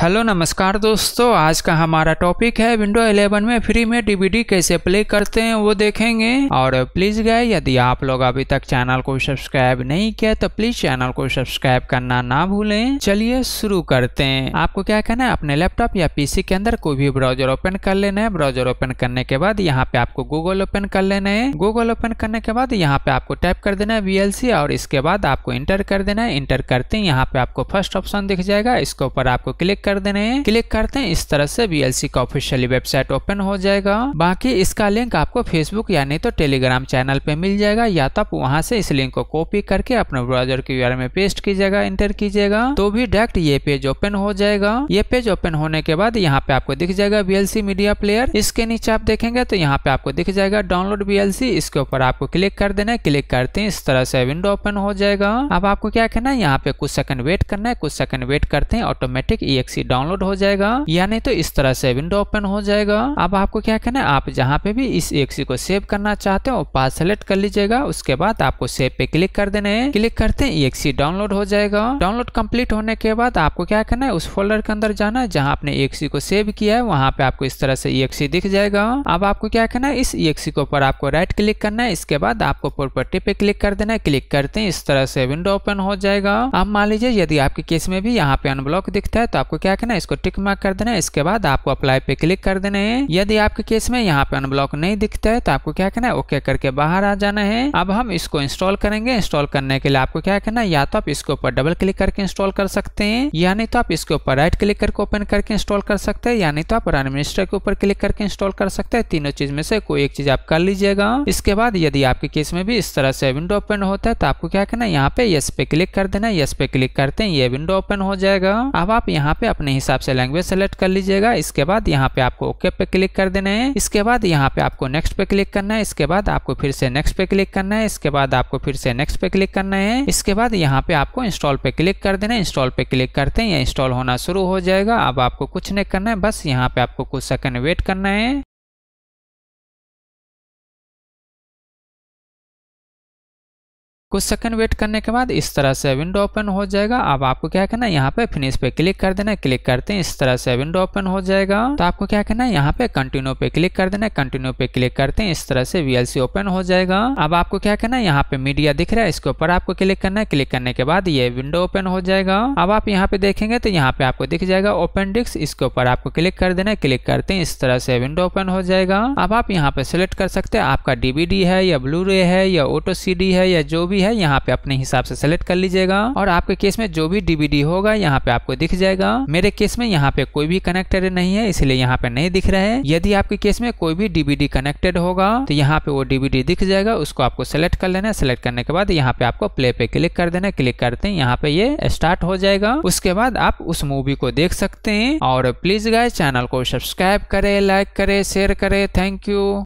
hello नमस्कार दोस्तों आज का हमारा टॉपिक है विंडो 11 में फ्री में डीवीडी कैसे प्ले करते हैं वो देखेंगे और प्लीज गए यदि आप लोग अभी तक चैनल को सब्सक्राइब नहीं किया तो प्लीज चैनल को सब्सक्राइब करना ना भूलें चलिए शुरू करते हैं आपको क्या करना है अपने लैपटॉप या पीसी के अंदर कोई भी ब्राउजर ओपन कर लेना है ब्राउजर ओपन करने के बाद यहाँ पे आपको गूगल ओपन कर लेना है गूगल ओपन करने के बाद यहाँ पे आपको टाइप कर देना है वी और इसके बाद आपको इंटर कर देना है इंटर करते हैं यहाँ पे आपको फर्स्ट ऑप्शन दिख जाएगा इसके ऊपर आपको क्लिक कर देने हैं क्लिक करते हैं इस तरह से सी का ऑफिशियली वेबसाइट ओपन हो जाएगा बाकी इसका लिंक आपको फेसबुक यानी तो टेलीग्राम चैनल पे मिल जाएगा या तो आप वहाँ से इस लिंक को कॉपी करके अपने ब्राउजर के यूआर में पेस्ट कीजिएगा इंटर कीजिएगा तो भी डायरेक्ट ये पेज ओपन हो जाएगा ये पेज ओपन होने के बाद यहाँ पे आपको दिख जाएगा सी मीडिया प्लेयर इसके नीचे आप देखेंगे तो यहाँ पे आपको दिख जाएगा डाउनलोड सी इसके ऊपर आपको क्लिक कर देना है क्लिक करते हैं इस तरह से विंडो ओपन हो जाएगा अब आपको क्या कहना है यहाँ पे कुछ सेकंड वेट करना है कुछ सेकंड वेट करते हैं automatic E e C download हो जाएगा या नहीं तो इस तरह से विंडो ओपन हो जाएगा अब आपको क्या करना है आप जहाँ पे भी इस एक्सी को सेव करना चाहते हो पास सेलेक्ट कर लीजिएगा उसके बाद आपको सेव पे क्लिक कर देना है क्लिक करते ही एक्सी डाउनलोड हो जाएगा डाउनलोड कम्प्लीट होने के बाद आपको क्या करना है उस फोल्डर के अंदर जाना है जहाँ आपने एक्सी को सेव किया है वहाँ पे आपको इस तरह से एक्सी दिख जाएगा अब आपको क्या करना है इस एक्सी को पर आपको राइट क्लिक करना है इसके बाद आपको प्रॉपर्टी पे क्लिक कर देना है क्लिक करते हैं इस तरह से विंडो ओपन हो जाएगा अब मान लीजिए यदि आपके केस में भी यहाँ पे अनब्लॉक दिखता है तो आपको क्या क्या करना है इसको टिक मार्क कर देना है इसके बाद आपको अप्लाई पे क्लिक कर देना है यदि आपके केस में यहाँ पे अनब्लॉक नहीं दिखता है तो आपको क्या करना है ओके करके बाहर आ जाना है अब हम इसको इंस्टॉल करेंगे इंस्टॉल करने के लिए आपको क्या करना है या तो आप इसके ऊपर डबल क्लिक करके इंस्टॉल कर सकते हैं या नहीं तो आप इसके ऊपर राइट क्लिक करके ओपन करके इंस्टॉल कर सकते हैं या नहीं तो आप रन मिनिस्टर के ऊपर क्लिक करके इंस्टॉल कर सकते हैं तीनों चीज में से कोई एक चीज आप कर लीजिएगा इसके बाद यदि आपके केस में भी इस तरह से विंडो ओपन होता है तो आपको क्या करना है यहाँ पे यस पे क्लिक कर देना यस पे क्लिक करते हैं ये विंडो ओपन हो जाएगा अब आप यहाँ पे अपने हिसाब से लैंग्वेज सेलेक्ट कर लीजिएगा इसके बाद यहाँ पे आपको ओके पे क्लिक कर देना है इसके बाद यहाँ पे आपको नेक्स्ट पे क्लिक करना है इसके बाद आपको फिर से नेक्स्ट पे क्लिक करना है इसके बाद आपको फिर से नेक्स्ट पे क्लिक करना है इसके बाद यहाँ पे आपको इंस्टॉल पे क्लिक कर देना है इंस्टॉल पे क्लिक करते हैं इंस्टॉल होना शुरू हो जाएगा अब आपको कुछ नहीं करना है बस यहाँ पे आपको कुछ सेकंड वेट करना है कुछ सेकंड वेट करने के बाद इस तरह से विंडो ओपन हो जाएगा अब आपको क्या करना है यहाँ पे फिनिश पे क्लिक कर देना है क्लिक करते हैं इस तरह से विंडो ओपन हो जाएगा तो आपको क्या करना है यहाँ पे कंटिन्यू पे क्लिक कर देना है कंटिन्यू पे क्लिक करते हैं इस तरह से वीएलसी ओपन हो जाएगा अब आपको क्या करना है यहाँ पे मीडिया दिख रहा है इसके ऊपर आपको क्लिक करना है क्लिक करने के बाद ये विंडो ओपन हो जाएगा अब आप यहाँ पे देखेंगे तो यहाँ पे आपको दिख जाएगा ओपन डिस्क इसके ऊपर आपको क्लिक कर देना है क्लिक करते हैं इस तरह से विंडो ओपन हो जाएगा अब आप यहाँ पे सिलेक्ट कर सकते हैं आपका डीवीडी है या ब्लू रे है या ऑटो सी है या जो भी भी है यहाँ पे अपने हिसाब से सेलेक्ट कर लीजिएगा और आपके केस में जो भी डीवीडी होगा यहाँ पे आपको दिख जाएगा मेरे केस में यहाँ पे कोई भी कनेक्टेड नहीं है इसलिए यहाँ पे नहीं दिख रहा है यदि आपके केस में कोई भी डीवीडी कनेक्टेड होगा तो यहाँ पे वो डीवीडी दिख जाएगा उसको आपको सेलेक्ट कर लेना है सेलेक्ट करने के बाद यहाँ पे आपको प्ले पे क्लिक कर देना क्लिक करते हैं यहाँ पे ये स्टार्ट हो जाएगा उसके बाद आप उस मूवी को देख सकते हैं और प्लीज गाय चैनल को सब्सक्राइब करे लाइक करे शेयर करे थैंक यू